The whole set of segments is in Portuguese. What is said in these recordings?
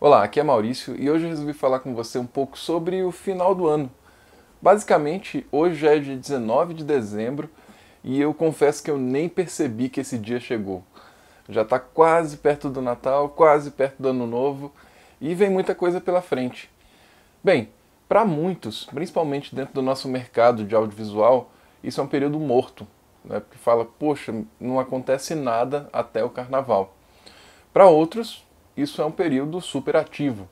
Olá, aqui é Maurício e hoje eu resolvi falar com você um pouco sobre o final do ano. Basicamente, hoje é dia 19 de dezembro e eu confesso que eu nem percebi que esse dia chegou. Já está quase perto do Natal, quase perto do Ano Novo e vem muita coisa pela frente. Bem, para muitos, principalmente dentro do nosso mercado de audiovisual, isso é um período morto, né? porque fala, poxa, não acontece nada até o Carnaval. Para outros, isso é um período superativo.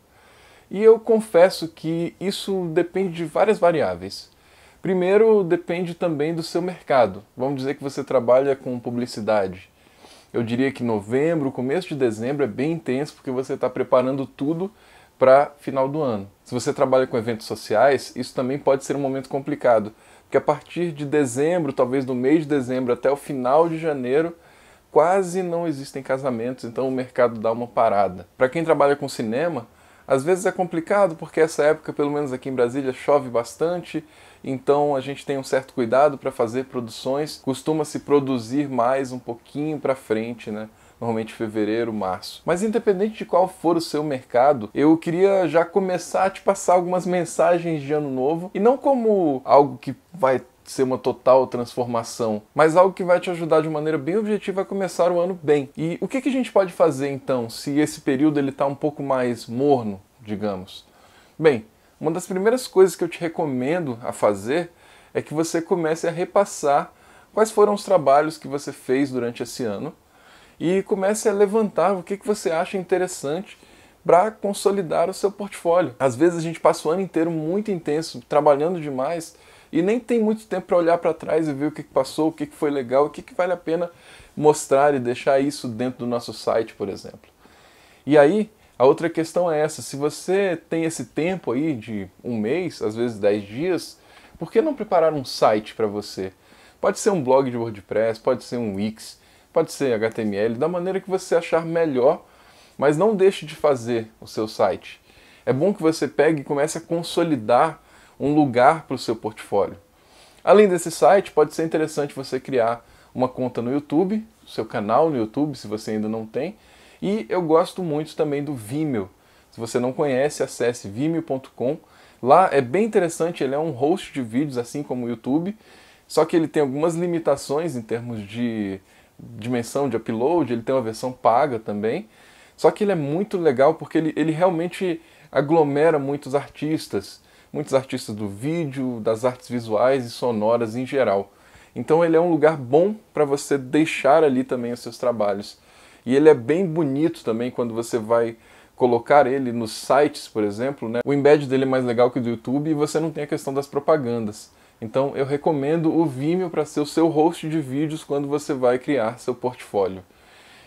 E eu confesso que isso depende de várias variáveis. Primeiro, depende também do seu mercado. Vamos dizer que você trabalha com publicidade. Eu diria que novembro, começo de dezembro é bem intenso porque você está preparando tudo para final do ano. Se você trabalha com eventos sociais, isso também pode ser um momento complicado, porque a partir de dezembro, talvez do mês de dezembro até o final de janeiro, quase não existem casamentos, então o mercado dá uma parada. Para quem trabalha com cinema, às vezes é complicado porque essa época, pelo menos aqui em Brasília, chove bastante, então a gente tem um certo cuidado para fazer produções, costuma se produzir mais um pouquinho para frente, né? Normalmente fevereiro, março. Mas independente de qual for o seu mercado, eu queria já começar a te passar algumas mensagens de ano novo e não como algo que vai ser uma total transformação, mas algo que vai te ajudar de maneira bem objetiva a começar o ano bem. E o que, que a gente pode fazer então se esse período ele está um pouco mais morno, digamos? Bem, uma das primeiras coisas que eu te recomendo a fazer é que você comece a repassar quais foram os trabalhos que você fez durante esse ano e comece a levantar o que, que você acha interessante para consolidar o seu portfólio. Às vezes a gente passa o ano inteiro muito intenso, trabalhando demais, e nem tem muito tempo para olhar para trás e ver o que, passou, o que, foi legal, o que, vale a pena mostrar e deixar isso dentro do nosso site, por exemplo. E aí, a outra questão é essa: se você tem esse tempo aí de um mês, às vezes dez dias, por que não preparar um site para você? Pode ser um blog de WordPress, pode ser um Wix, pode ser HTML, da maneira que você achar melhor, mas não deixe de fazer o seu site. É bom que você pegue e comece a consolidar um lugar para o seu portfólio. Além desse site, pode ser interessante você criar uma conta no YouTube, seu canal no YouTube, se você ainda não tem. E eu gosto muito também do Vimeo. Se você não conhece, acesse vimeo.com. Lá é bem interessante, ele é um host de vídeos, assim como o YouTube, só que ele tem algumas limitações em termos de dimensão de upload, ele tem uma versão paga também. Só que ele é muito legal porque ele, ele realmente aglomera muitos artistas muitos artistas do vídeo, das artes visuais e sonoras em geral. Então ele é um lugar bom para você deixar ali também os seus trabalhos. E ele é bem bonito também quando você vai colocar ele nos sites, por exemplo, né? O embed dele é mais legal que o do YouTube e você não tem a questão das propagandas. Então eu recomendo o Vimeo para ser o seu host de vídeos quando você vai criar seu portfólio.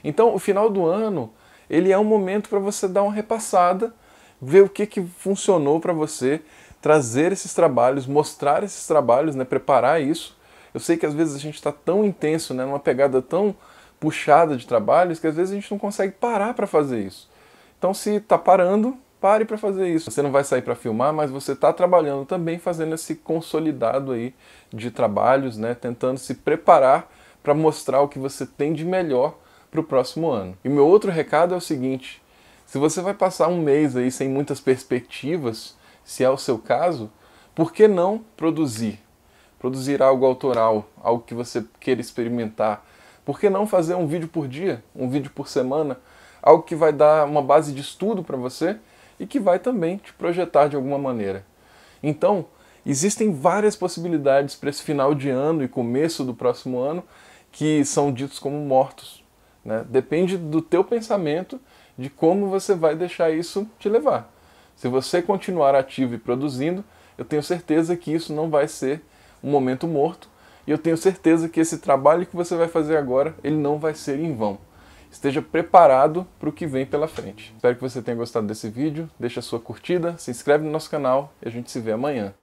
Então o final do ano ele é um momento para você dar uma repassada, ver o que, que funcionou para você, trazer esses trabalhos, mostrar esses trabalhos, né, preparar isso. Eu sei que às vezes a gente está tão intenso, né, numa pegada tão puxada de trabalhos, que às vezes a gente não consegue parar para fazer isso. Então, se está parando, pare para fazer isso. Você não vai sair para filmar, mas você está trabalhando também, fazendo esse consolidado aí de trabalhos, né, tentando se preparar para mostrar o que você tem de melhor para o próximo ano. E meu outro recado é o seguinte: se você vai passar um mês aí sem muitas perspectivas, se é o seu caso, por que não produzir? Produzir algo autoral, algo que você queira experimentar. Por que não fazer um vídeo por dia, um vídeo por semana? Algo que vai dar uma base de estudo para você e que vai também te projetar de alguma maneira. Então, existem várias possibilidades para esse final de ano e começo do próximo ano que são ditos como mortos. Né? Depende do teu pensamento, de como você vai deixar isso te levar. Se você continuar ativo e produzindo, eu tenho certeza que isso não vai ser um momento morto e eu tenho certeza que esse trabalho que você vai fazer agora, ele não vai ser em vão. Esteja preparado para o que vem pela frente. Espero que você tenha gostado desse vídeo, deixa a sua curtida, se inscreve no nosso canal e a gente se vê amanhã.